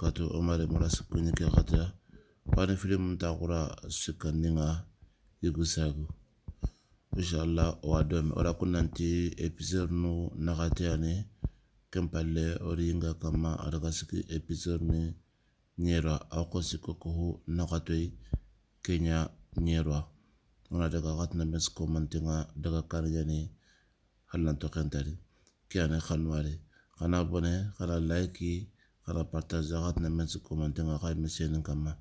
katu omare mara sikuni ke kata wani filin mun takura sikanni nga yigu sagu inshallah wa domi ora kunnanti episode nu nakateyani kempalle ori yinga kama araga siki episode ni nyerwa ako siko kohu nakatoi kenya nyerwa ona daga katina mes komantinga daga kanjani halanto kentari kiane kana bone kana laiki rappartageratna mensi komantenga kai misenin kama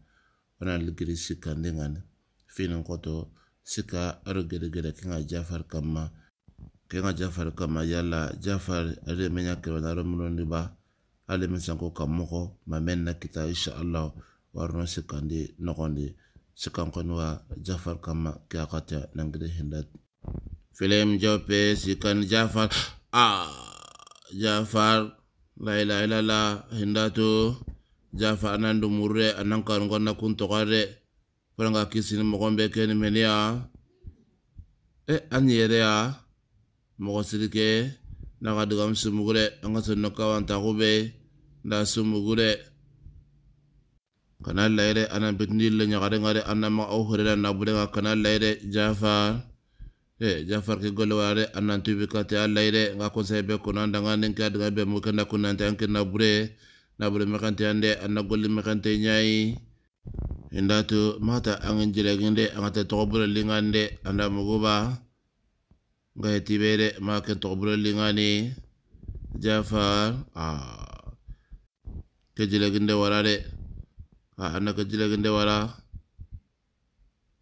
wana ligiri sikandi ngani finin koto sika aro gedegede kinga jafar kama kinga jafar kama yala jafar ari menya kebana aro munondi ba ale men sanko kamoko ma men na kita isha allah warno sikandi nokandi. sikankoni wa jafar kama kia akata nangide hindat film jope kandi jafar ah jafar la ilaha illallah hindatu jafa anandu murre, anan kan gonna kun to gare franga e an yere ya mo sirike sumugure anga so no kawan kana laire anan bitni le ngare anan ma o kana laire jafa e Jafar golle waare annanti wikate allah yide nga conseil be kono andanga nin ke adiga be mo kenda kunnante anke nabure nabure mekante ande anna golle mekante ñayi indatu mata angin jireginde angata tokobure lingande anda muguba nga hetibere make tokobure lingani jafar a ke ginde warare a anna ke ginde wara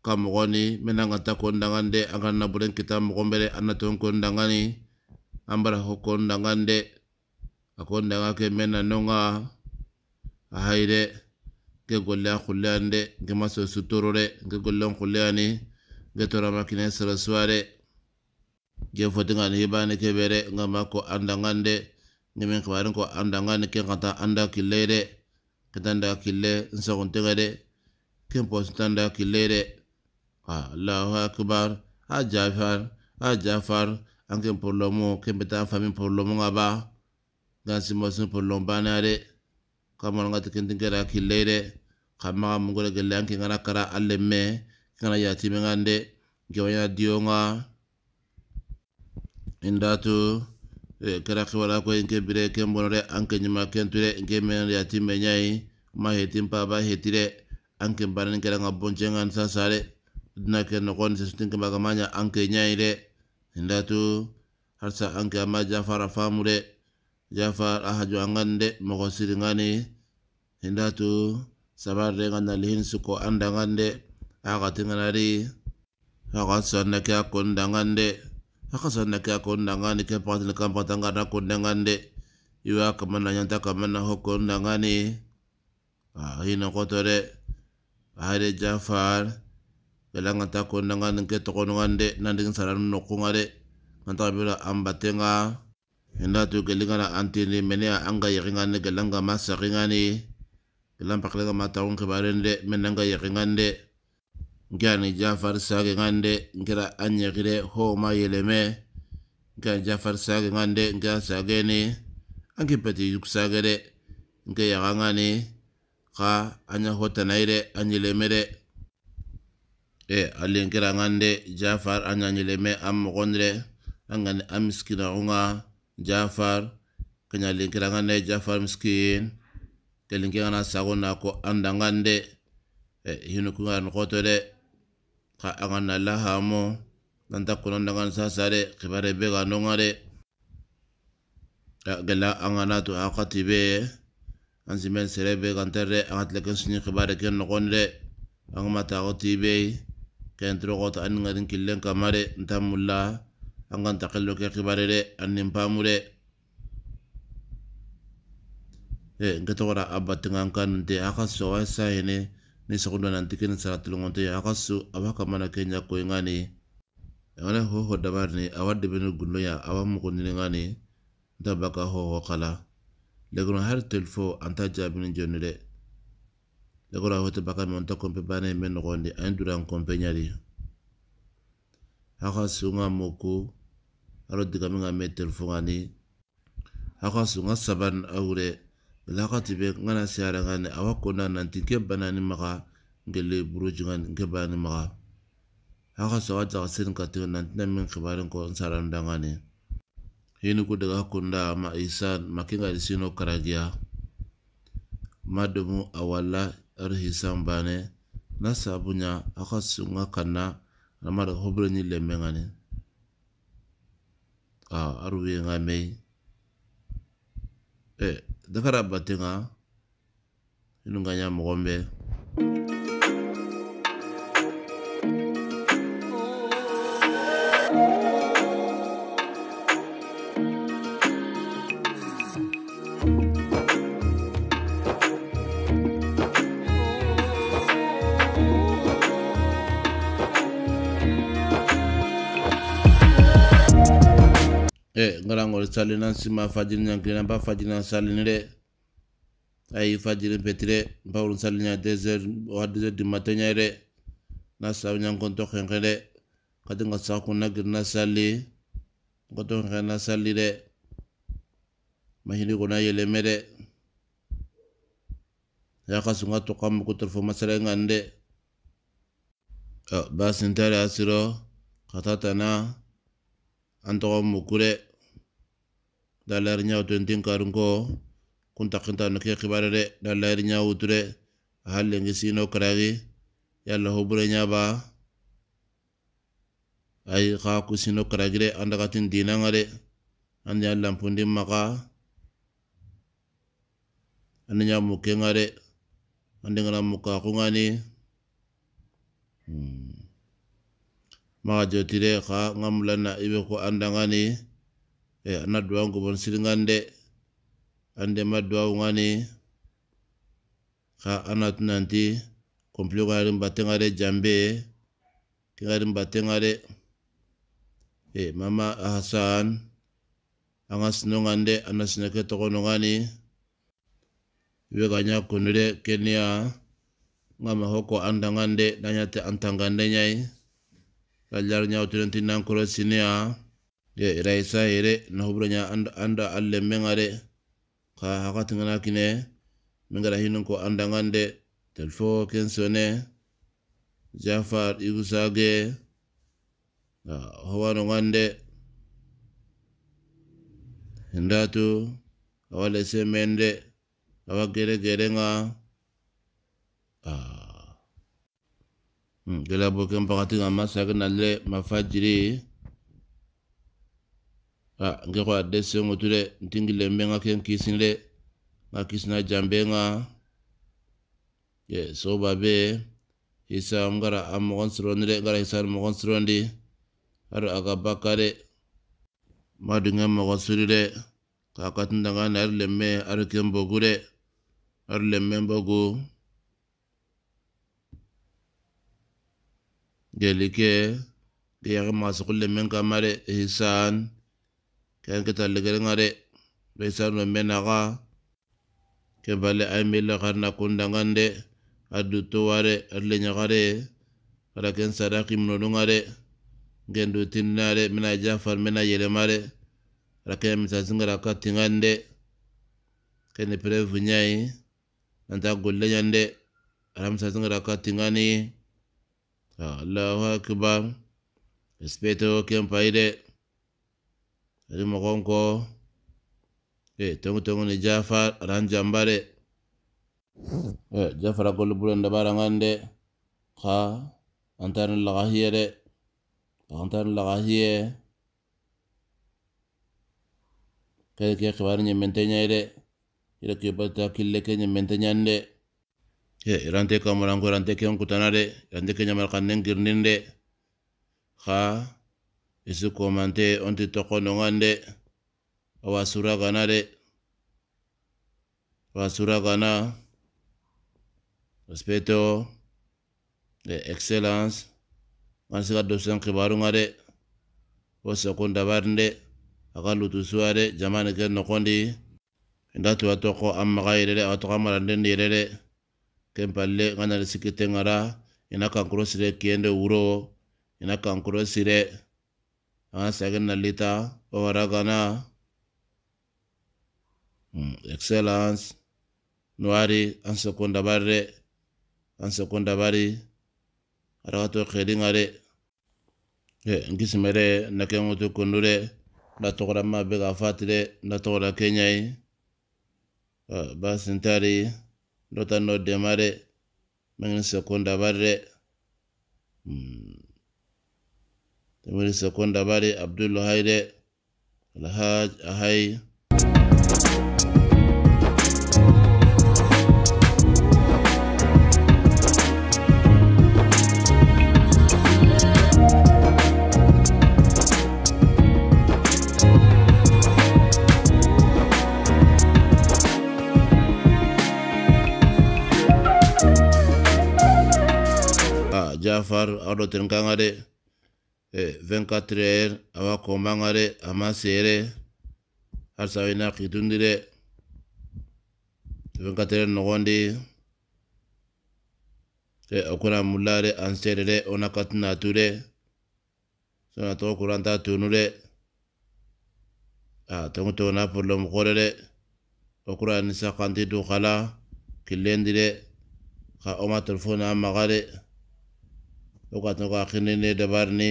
ka mogoni mena nga ta ko ndangande anga na buren kita mogombere ana ton kondangan ni ambara ho kondangan de ako ndanga ke mena nonga ahaire ke golle a xulleyande nke maso sutorore nke gollen xulleyani nke toramakine sarasuware je ni hibani kebere nga ma ko andangan de min kwarin ko andangan ke kata anda killeyde ketanda kille nsaxuntixe de tanda positanda kilere allahu akbar a jafar a jafar anke porlomo kembe tan fami porlomo nga ba gansi masun porlom bana de kamar nga tikin tin kera kilai de kama ka mungu rege lanki nga nakara alle me kana yati me ngande gewanya diyo nga indatu e, kera kiwala ko inke bire kembono de anke nyima kentu de inke me nga yati me nyai ma heti mpa ba heti de anke mbana nga bonche nga nsasare dina ke nogon se sutin kama gamanya anke nyai de tu harsa anke ama jafar afamu de jafar ahaju angan de siringani sirngani tu sabar de ngana lihin suko andangan de aga ri aga sanna ke akondangan de aga sanna ke akondangan ke patin kampatanga na kondangan de iwa kamana nyanta kamana hokondangani ahina kotore ahade jafar yala nga ta ko nanga nke toko de ngande nanding saran no ko ngade bila ambatenga inda tu gelingana antini menia anga yiringane gelanga masa ringani gelam paklenga mata on kebarende menanga yiringande ngani jafar sage de ngira gire ho ma yeleme ngani jafar sage sa ngira sageni anki pati yuk sagere ngira yagangani ka anya me de e allen kira ngande jafar anyanyeleme ammogondre angani amiskinaxunga jafar kanya linkira ngande jafar miskin kelinkira na sagona ko ngande e hinu kunga nokoto ka angana lahamo nanta kunondangan sasare kibare bega nongare gela angana to akati be anzimen serebe kantere angatle kensunyi kibare ken nokonde angmata akati be kentirogota anni ŋarin killen kama de ntan mulla an kan takillo ke kibare re annin pamure e nke togora kan nte akaso ka so ni sogondo nanti kini saratulŋonto ye a akas su aba kamana ngani ɲakoyiŋa ni ho ho dabari ni awa debeni gundo ya awa mugundiniŋa ni nta baka ho kala legono hari telfo anta jabin jonire legora hote baka monta kompe bana men nogondi an duran kompe nyari haka sunga moku aro diga minga me ha haka sunga saban aure bilaka tibe ngana siara ngani awa kona nanti ke bana ni maka ngele buruji ngani ke bana ni ha haka sawa jaga sen katiga nanti na min kibarin ko nsaran dangani hini ku daga kunda ma isan makinga disino karagia madumu awala rhisan bane na sabunya aka sunga kanna amara hobre ni lemmengani a arwe nga mei e dakara batenga inunganya mogombe e eh, ngaraŋol salina sima fajiri ñankilina mba fajirina salini de ayi fajiri petire mbawolum salina deux heures wa deux heures du matin ñayi de na sabu ñankonto kati nga sakun na girina salli nkoto xenxe na salli de mahini kona yeleme de yakasunga tokamuku torofo masala e ngani de ah, basintare asiro katatana anto mukure da nyau ɲawo to ntin karin ko kun kibare de da layiri ture hal hallengi sino karagi yalla hubure nyaba ai ka ku sino kragi re anda katin dina ngare an maka an nyau mukenga an muka kungani hmm majo tire ka ngam lana ibe ko andangani e ya, ngu bon siringande ande madduwawu ngani ka nanti kompilo ngarin batengare jambe kingarin batengare e mama ahasan anga sinongande anasineke togono ngani ibe ganya kunure kenya ngama hoko andangande te antangande nyai kaljar ñawtiren tinnankoro sinea de ray sahire no huɓuroña anda, anda alle meŋare ka hakatiŋana kine meŋgara hinun ko andaŋande tel fo ken sone jafar igusage howano ŋande hindatu awale semende awa gere gerenga a ah. gɛlɛya bɔ kɛ n baga tɛ ka ma sa kɛ na lɛ ma fa jire ye a n kɛ kɔ a dɛsɛ ŋo to dɛ n tɛ n kilɛ n bɛ n ka kɛ n kisin dɛ n ka kisin na jan bɛ n ka ɛ sɔgɔba bɛ hisa n kɛra a mɔgɔ sɔrɔn dɛ n kɛra hisa ni mɔgɔ sɔrɔn de hali a ka ba ka dɛ n ma dunkɛ mɔgɔ sori dɛ k'a ka tuntan ka na hali lɛmɛ hali kɛ n bɔ ko dɛ hali lɛmɛ n bɔ ko. gelike liyaki masu kulle min kamare hisan ken ke talligere ngare be san no menaka ke bale ay mille karna kundangande addu to ware adle nyagare ada ken sadaki mno ngare gendu tinnare mina jafar mina yelemare ada ken misasingara anta kene prevu nyai nanta golle nyande ka tingani Allahu akbar respecte o kɛn pa ye dɛ ani mɔgɔ n kɔ ee Jafar, tɔngu eh, ni jafa aran janba dɛ ee jafara kɔli bolo n dabara ŋan dɛ ka an ta ni lagahiya dɛ an ta ni lagahiya kɛlɛ kɛ bata kille kɛ ɲɛ ye irante ka moran go rande ke on kutanare ke nyamal kan ninde kha isu mande toko gana gana respeto de eh, excellence man se ga do ngare barnde aga lutu suare jamane ke no kondi ndatu wa toko am gairele kempale ngana risikite ngara ina kan krosire uro ina kan krosire a sagana lita ora gana hmm excellence noari Ansokonda sekonda bare an sekonda bare arato khedingare e ngisimere nakengu to konure na tograma be gafatre na tora kenyai ba sentari Doctor no demare. Mengen sekonda bare. Hmm. Temuri Abdullo bare. Abdullah Haide. Ahai. afar far aw dɔ ten kanga de eh, 24 heures a b'a kɔnbanga de a ma seere halisa a bɛ na kitundi dɛ 24 heures nɔgɔn de eh, o kɔni a mulla de an seere dɛ o a tɔgɔ tɔgɔ n'a problème kɔrɔ dɛ o kɔrɔ a ni sakanti ka o ma telefɔni okatnoko akinene dabarni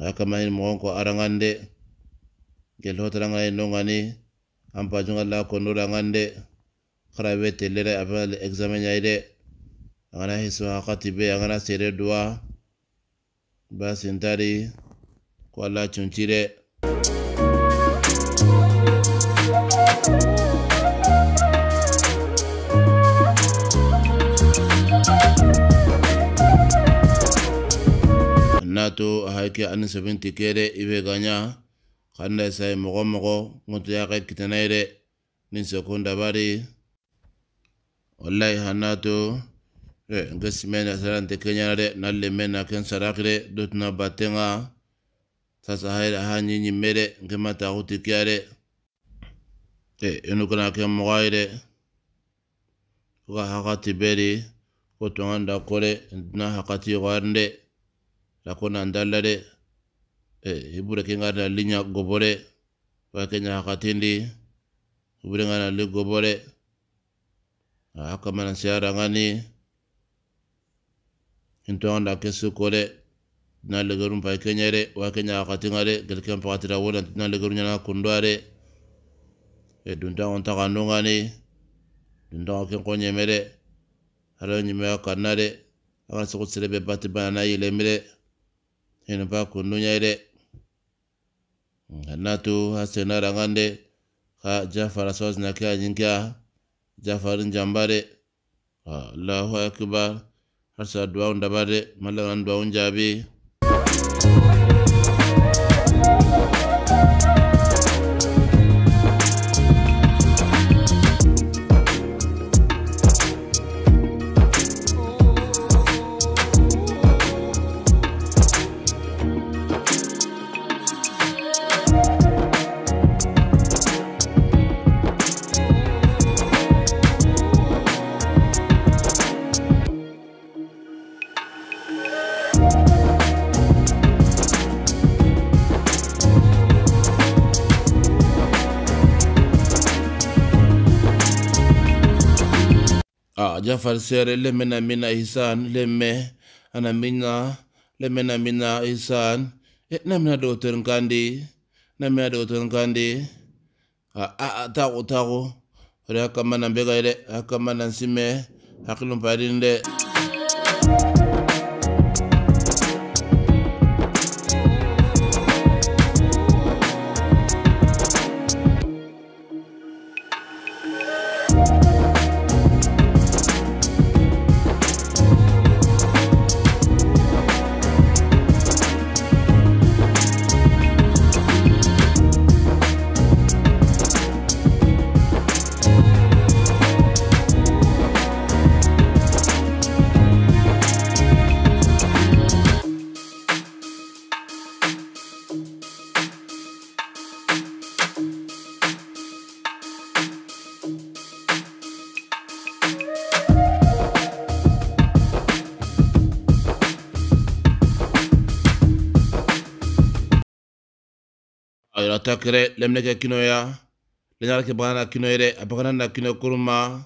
aya kamahin mogon ko arangande gel hotarangani nongani ampajunga la kondorangande karabe telere abal examen yaide angana hisu hakati be angana sere doa, basintari ko alla cuncire nato ahaike ani sebinti kere ibe gaina, kanda esai mogo mogo ngutu yake kitena ere ni Olai hanato, e, ngesi mena sarante kenya nare nale mena ken dutuna batenga, sasa haire aha nyinyi mere ngemata kutikiare. E, inukuna ken beri, kutunganda kore, ntuna hakati gwarende, lakona ndalla de e hibure e ke ngarna linya gobore wa ke nya hakatindi hibure e ngana li gobore a haka mana siara ngani into anda ke su kore na le gorum pa ke nya re wa ke nya hakatinga re gel e, ke mpa tira wona na le gorum nya kundwa re e dunta on ta kanu ngani dunta ke ko nya mere haro nya me kanare ama sokotsire be patibana na yele mere hinu fa kunnuñay de hanna tu ha sena rangande ha jafar a sowasina ke a ñinke a jafarin jamba de allahu akibar harsa duwawu ndaba de mallaganan duwawun jaabi jafar sere lemena mina ihsan lemme ana mina lemena mina ihsan e do dotor kandi na do dotor kandi a a tago tago re hakamana mbega ire hakamana nsime hakilum padinde takere lemneke kino ya kinoya lenyara ke kino ere abagana na kino kuruma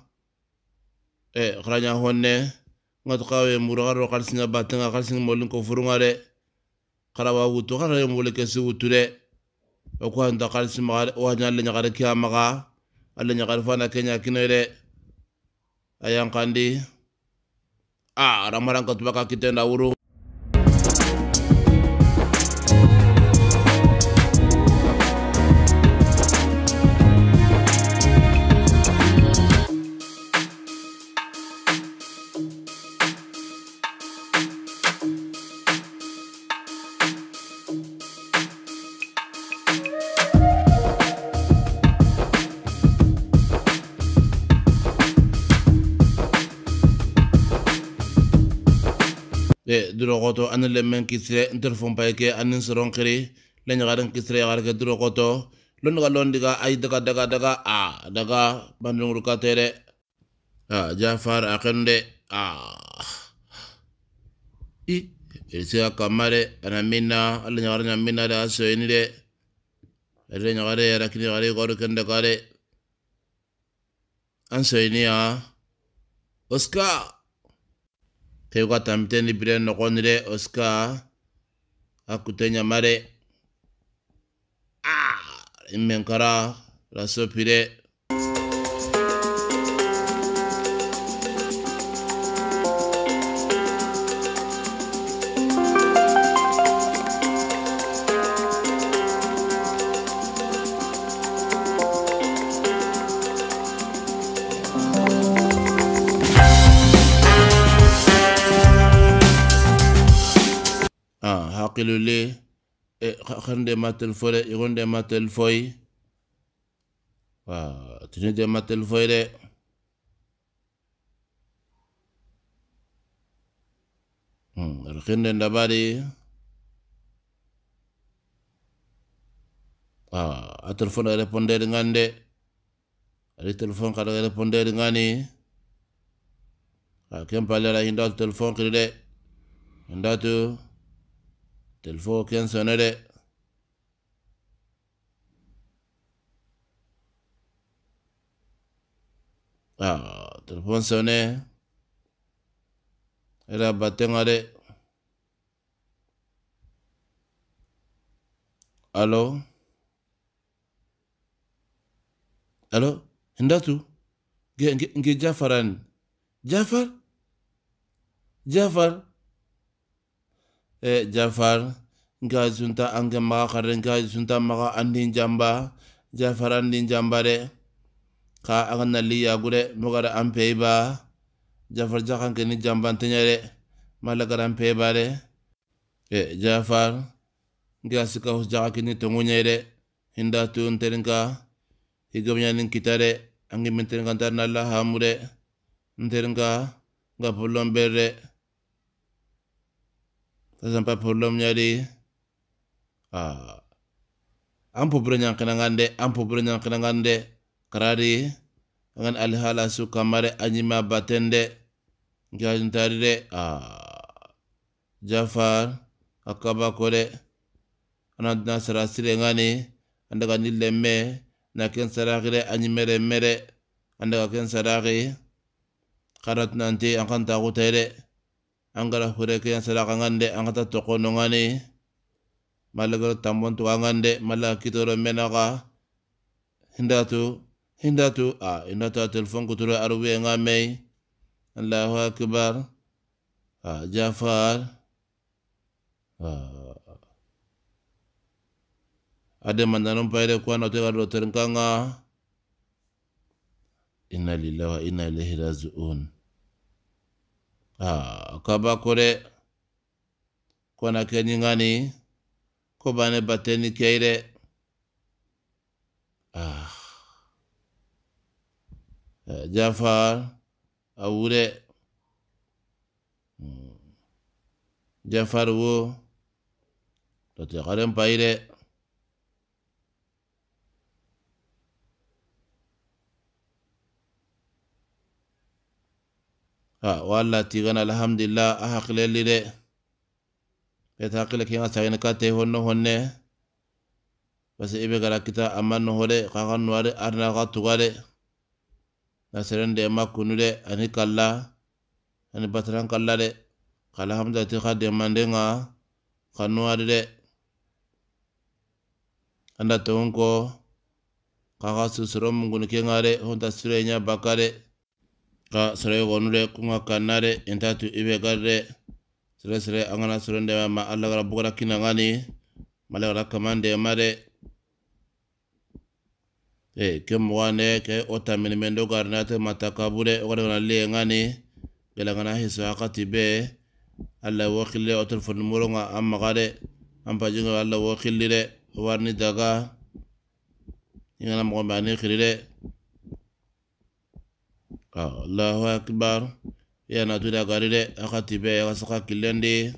e khranya honne ngatu kawe muraga ro kalsinga batenga kalsinga molin ko furunga re wa wutu kara yo mole ke suutu re o ko anda kalsinga wa nya lenya kare ke amaga alenya kare fana kenya ere ayan kandi a ramaran katubaka kitenda wuru durokoto anin lemmen kisire nter fompayke anin soronkiri lenyagaren kisire lon durogoto lon diga ay daga daga daga a daga ruka tere a jafar akende a i irse kamare ana minna alla amina minna da aso de ere nyagare yara kini yagare kende kare anso ya oska teigo atamite ni bire nogonire osika akute nyamare ah imenkara rasopire matel fo de i gonde matel foy waaw tini de matel foy de aɗa hmm, kende ndabaɗi a téléphone aɗa répondere ngande aɗa téléphone kaɗa répondere ngani a kempalera hindatu téléphone kiri de hindatu téléphone ken sone de Ah, téléphone sonné. Et là, battant allez. Allô? Jafar? Jafar? Eh, Jafar, nga junta ange maka kare, nga junta maka andin jamba, Jafar andin jamba de ka agan nalli yagude mogada anpeyba jafar jamban jambanteñade malla gada re e jafar ngira sika hos jaha kini re hinda tuyonterinka higomiñanin kitade angimenterinka ntarnalla hamude ka nga pollon berre tasampa pollom ñadi an popure ñankinangande an popure ñankinangande karari angan alhala su kamare anyima batende ngajntari de jafar akaba kore anadna sarasire ngani andaga me na ken sarakire anyimere mere andaga ken saragi karat nanti angkan takutere angara ken yang ngande angata toko ngani malagara tambon tuangande malah kitoro menaka hindatu hindatu a ah, hindatu a telefon kuturo arabiya nga mei allahu akbar a ah, jafar ah. ade mandanon payre kuana te gardo terenkanga inna lillahi wa inna ilaihi rajiun a kaba kore kona kenyingani ko bane bateni keire ah جعفر أوري جعفر و تتقرم بايري ha walla tigana alhamdulillah a hakkilelli de ɓeta hakkille kenga sagene katte honno honne parce que iɓe gara kita ammanno hode kakannuwade arna ka tuga de nasirande e makko nu de ani kalla ani batran kalla de kala hamdati ka demandenga kanuwadi de anda tohun ko ka ka susuro mungunu kenga de honta sure nya baka de ka sure yogonu de kunga kanna de intatu ibe gari de sure sure angana surende ma allah gara bukara kina ngani malakara kamande ma de e kemogane ke o tamini mendo garina te matakabule o garegana leengani gelangana hiso akati be alla wokilile o telefoni muronga an magade an pajinge alla wokilile o warini daga ingana mogombe ani xirile allahu akbar yanatude agarile akati be akasaka kilendi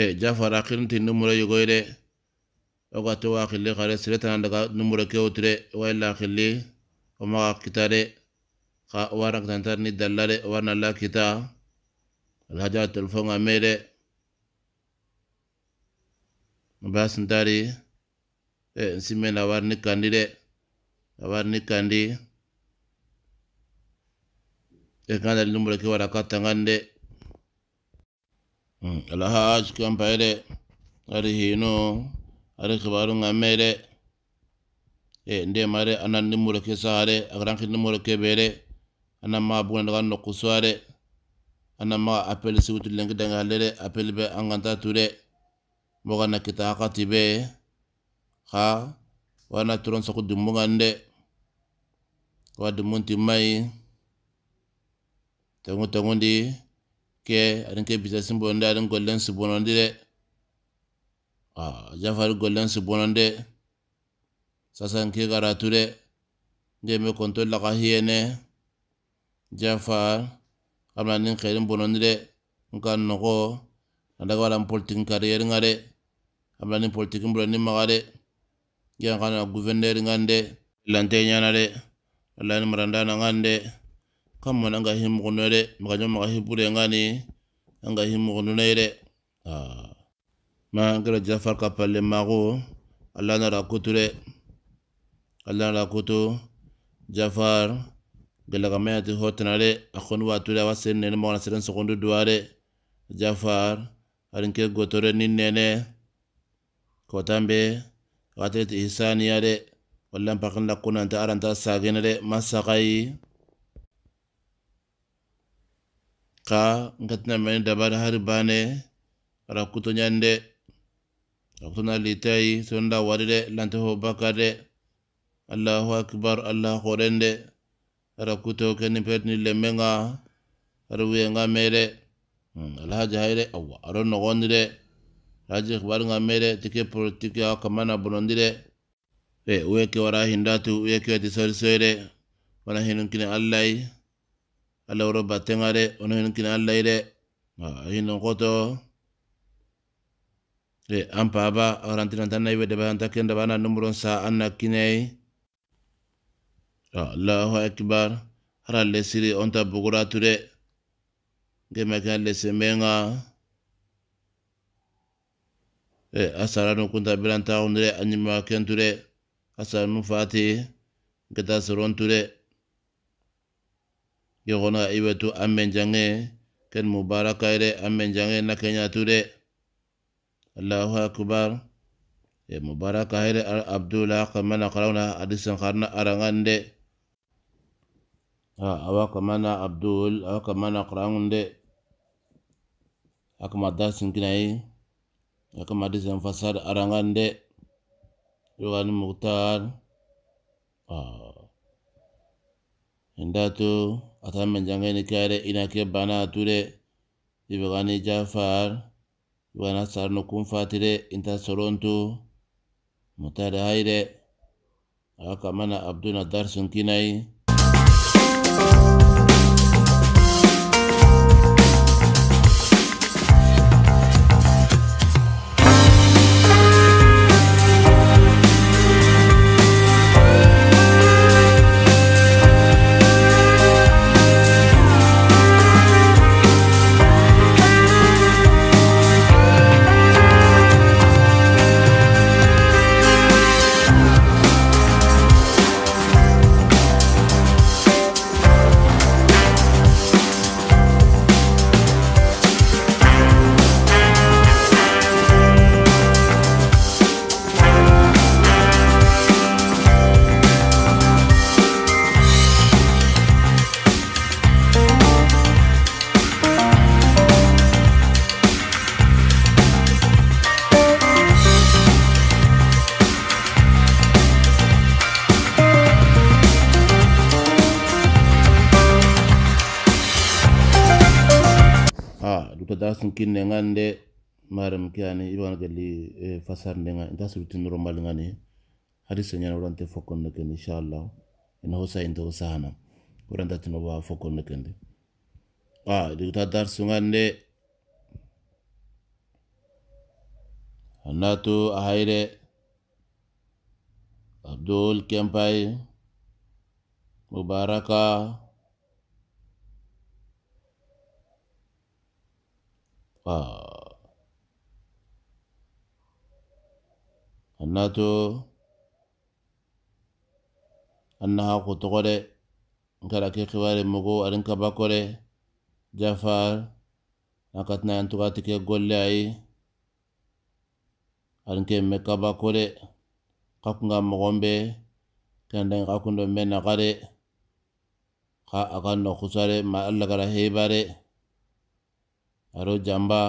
e jafara kirinti numuro yogoyde oga towa xilli xare siretana daga numuro kewotire wayla xilli omaxa kitade xa warna kitantar ni dallade warna la kita alhaja telefon ga mede basintari e nsimena warni kandi de awarni kandi e kandali numuro ke wara kattangande Hmm. alahaj campa de ari hino ari kibaru ngamme de e nde mare anan nimuro ke saha de akaran ki nimuro ke be de anan maa bugna daga nokku suwa de anan maa appel siwutu lenki dange halle de appel be anganta tu de moga na kita hakati be ha wana turon saku dumbu ngande wa dumbu nti mai tengu tengu di ngol ani kɛ bisasi nde a gɔlɛnsi bonondi dɛ jafari gɔlɛnsi nde sasa nke gara ture nge me kɔnto laka hiene. jafar amna ni kɛrin bonondi dɛ nka nɔgɔ nadaga wala politiki kariyɛri nga dɛ amna ni politiki bulani maga dɛ yan kana guvɛnɛri nga dɛ lantɛ ɲana dɛ wala ni marandana nga dɛ kamma nanga himmugunoyde makanyo maka hibbude ngani nanga himmugunonoyde ah. ma ngira jafar ka palle mako allah nara kutude allah nara kutu jafar gelakamayati hotinade akoni watude awa sen nene mogana seren sogondu duwade jafar arinke gotore nin nene kotambe awatirete ihisaniyade wallan pakin lakunante aranta sagine de masakayi ka gatinamen dabari hari bane ara kuto ñande akutona litayi sonda wari de lante ho baka de allahu akbar allah horende ara kuto keni perni lemmenga ara wuyenga mede hmm, alhaji hayre awa aro nogondi de haji ikbari nga mede tike politike a kamana bonondi de e wuye ke wara hindatu wuye ke wati sorisoyde wana hinunkine allayi ala woro batenga de ono hen kina ala ire ma ba, hino koto e ampa aba oran tina tana iwe de bahan takenda bana numuron sa anna kinei Allahu akbar hara le siri onta bugura ture ge meka le semenga e asara no kunta biranta onre anima kenture asara no fati ge ture yohona iwe tu amen jange ken mubaraka ire amen jange na kenya de allahu akbar e ya mubaraka ire abdullah kamana qarawna adisan qarna arangande ha ah, awa kamana abdul awa kamana qarawande akma dasin kinai akma hadisan fasad arangande yohani muhtar ah tuh ata manjangani kare ina ke bana ature ibagani jafar ibana sarno kun fatire inta sorontu mutada haire aka mana abduna darsun kinai kinne ngande marem ke ani i wana galli e, fasarnde nga inta subitinoro mbal nga ni hadise ñana worante fokkonne kende inchallah ina hosa inte ho sahana worantatino wa fokkonne kende a diguta darsu ngande annatu ahayre abdul kempai mubaraka Ah. annato annaha ku tokore nkara ke kibari mugu arin kabakore jafar nakatina yantugati ke golle ayi arin ke me kabakore kakunga mogombe kendan kakundo me nakare ka akan no kusare ma allah gara hebare aro jamba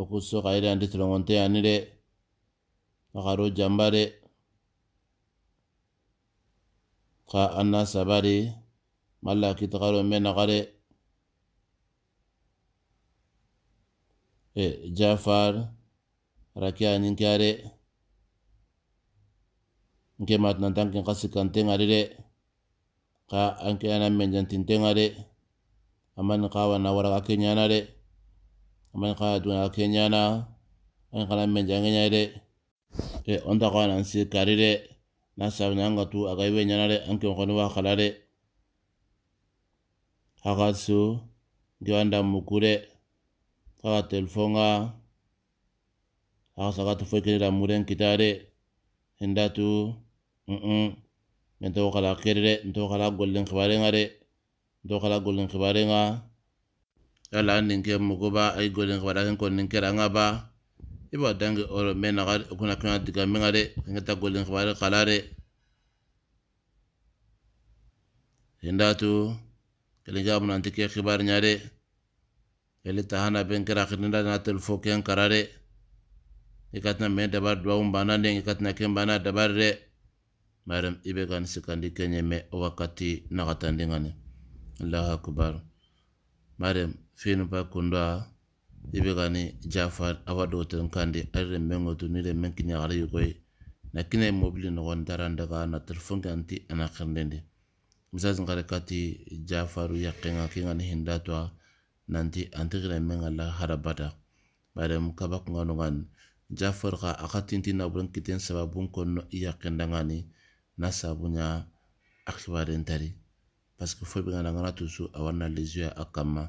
okuso kusso andi anti tolongonte anire akaro jamba re ka anna sabari malla kitakaro me naga e eh, jafar rakia ninkare nke matinantanken kasi kante de ka anke menjan tinte de aman kawa na wara ke nyana de aman kawa duna ke nyana an kana men jange nya de e on ta kana ansi kari de na sabu na ngatu aga ibe nyana de an ke kono wa kala de haka su giwanda mukure kaka telefonga haka sakatu fo kire da muren kitare hindatu mm -mm. mento kala kere de mento kala kibare ngare dokala gollen kibare nga yala ninke mugoba ay gollen kibare kan kon ninke ranga ba iba dange oro mena gar kuna kuna diga menga re ngata gollen kibare kalare hindatu kele jamu nanti ke kibar nyare kele tahana ben kira khidinda na telfo ken karare ikatna me dabar dwa umbana ne ikatna ken bana dabar re maram ibe kan sikandi kenye me wakati nagatandingane Allahu akbar madam fini ba kundo a ibe gani ka jafa awa dogoten kandi ari de men goto ni de men kiɲagara yugoye na kina mobili nogon daran daga na telefon ke anti ana kirndendi misasin kare kati jafaru yakenga kinga ni hinda hindatwa nanti anti kira men ala harabata madam kaba kunga nogan jafar ka tin na buren kiten sababun konno i yakendangani na sabunya akibaren tari paseke foyi bɛ ka na kana to so a na lezuya a kama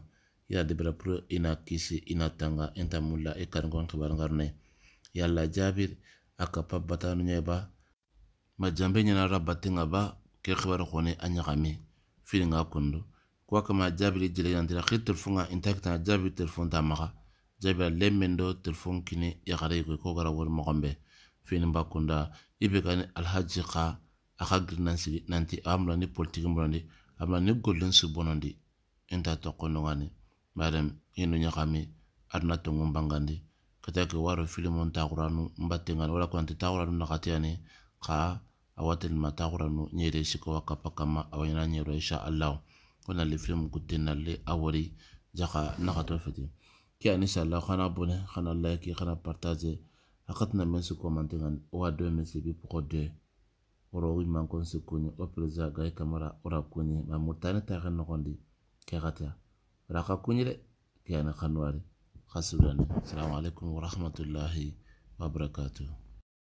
ya debra pro ina kisi ina tanga enta mulla e karingon kabaran karne yalla jabir akapa batanu nyeba majambe nyana rabati ngaba ke khabar khone anyagami fili nga kondo kwa kama jabiri jile yandira khitir funga intakta jabiri telefon ta maga jabira lemmendo telefon kini yagare ko ko gara wor mogombe fini bakunda ibe kan alhaji kha aka nanti amla ni politique mbrandi amma ni gollon su bonondi inta tokko nogani madam yendo ñakami aduna tongun bangandi kata ke waro filimon taxuranu mbattengani wala konanti taxuranu naxatiyani xa awatelima taxuranu ñeere sikowa kappa kamma awañana ñeero insha allahu ko nali filimu kutte nalli awori jaxa naxato feti ke ani sallahu xana bone xana like xana partage a xatina men su commentingani owa do men sibi poxo doye orowi si sikuni o président gai kamara ora kuni ma mutane ta kan nogondi ke gata ora ka kuni de ke ana kanwari khasudani assalamu alaikum warahmatullahi wabarakatuh